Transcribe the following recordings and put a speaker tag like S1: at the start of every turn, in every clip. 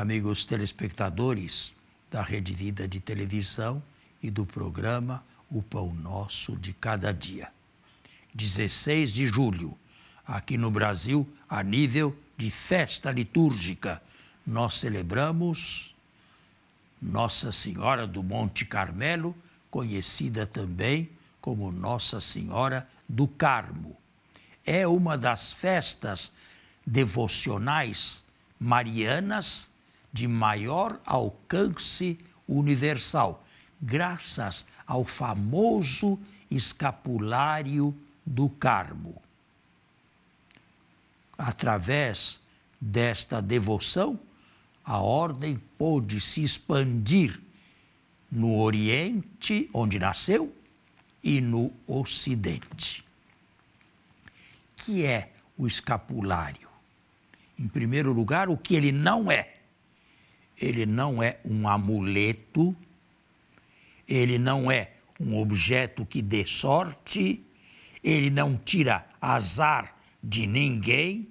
S1: amigos telespectadores da Rede Vida de Televisão e do programa O Pão Nosso de Cada Dia.
S2: 16
S1: de julho, aqui no Brasil, a nível de festa litúrgica, nós celebramos Nossa Senhora do Monte Carmelo, conhecida também como Nossa Senhora do Carmo. É uma das festas devocionais marianas de maior alcance universal, graças ao famoso escapulário do Carmo. Através desta devoção, a ordem pôde se expandir no Oriente, onde nasceu, e no Ocidente. Que é o escapulário? Em primeiro lugar, o que ele não é ele não é um amuleto, ele não é um objeto que dê sorte, ele não tira azar de ninguém,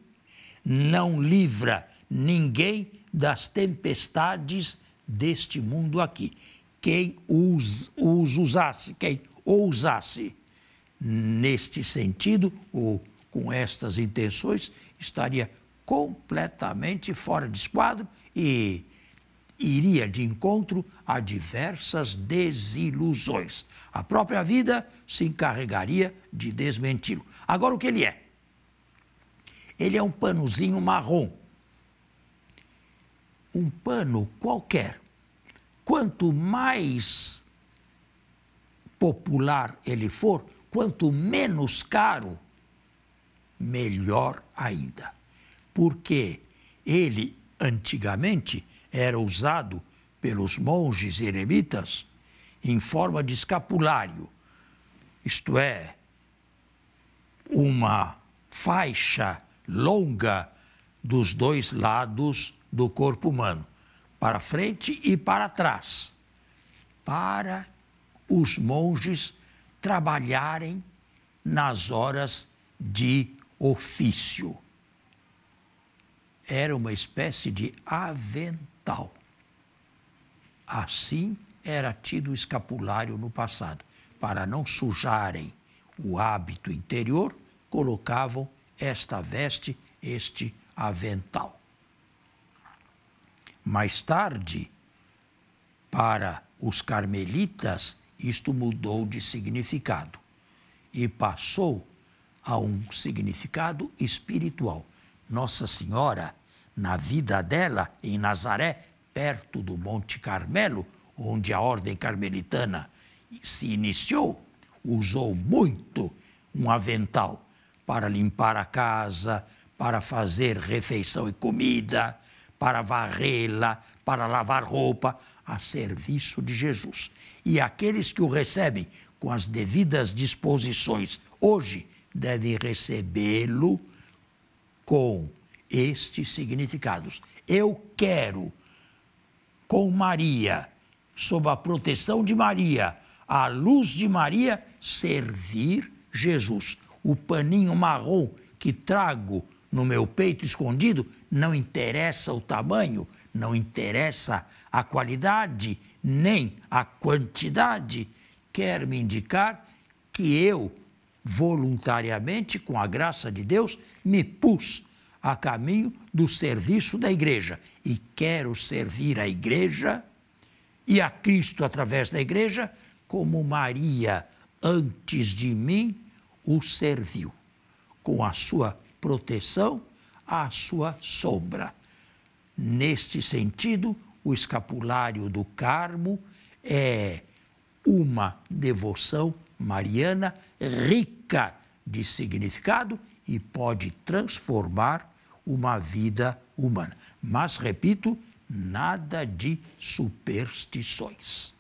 S1: não livra ninguém das tempestades deste mundo aqui. Quem os, usasse, quem ousasse neste sentido ou com estas intenções, estaria completamente fora de esquadro e iria de encontro a diversas desilusões. A própria vida se encarregaria de desmenti-lo. Agora, o que ele é? Ele é um panozinho marrom. Um pano qualquer. Quanto mais popular ele for, quanto menos caro, melhor ainda. Porque ele, antigamente, era usado pelos monges eremitas em forma de escapulário, isto é, uma faixa longa dos dois lados do corpo humano, para frente e para trás, para os monges trabalharem nas horas de ofício. Era uma espécie de aventura mortal. Assim era tido o escapulário no passado. Para não sujarem o hábito interior, colocavam esta veste, este avental. Mais tarde, para os carmelitas, isto mudou de significado e passou a um significado espiritual. Nossa Senhora na vida dela em Nazaré, perto do Monte Carmelo, onde a ordem carmelitana se iniciou, usou muito um avental para limpar a casa, para fazer refeição e comida, para varrê-la, para lavar roupa, a serviço de Jesus. E aqueles que o recebem com as devidas disposições hoje devem recebê-lo com estes significados. Eu quero, com Maria, sob a proteção de Maria, à luz de Maria, servir Jesus. O paninho marrom que trago no meu peito escondido não interessa o tamanho, não interessa a qualidade, nem a quantidade. Quer me indicar que eu, voluntariamente, com a graça de Deus, me pus a caminho do serviço da igreja. E quero servir a igreja e a Cristo através da igreja, como Maria, antes de mim, o serviu, com a sua proteção, a sua sombra. Neste sentido, o escapulário do Carmo é uma devoção mariana rica de significado e pode transformar uma vida humana. Mas, repito, nada de superstições.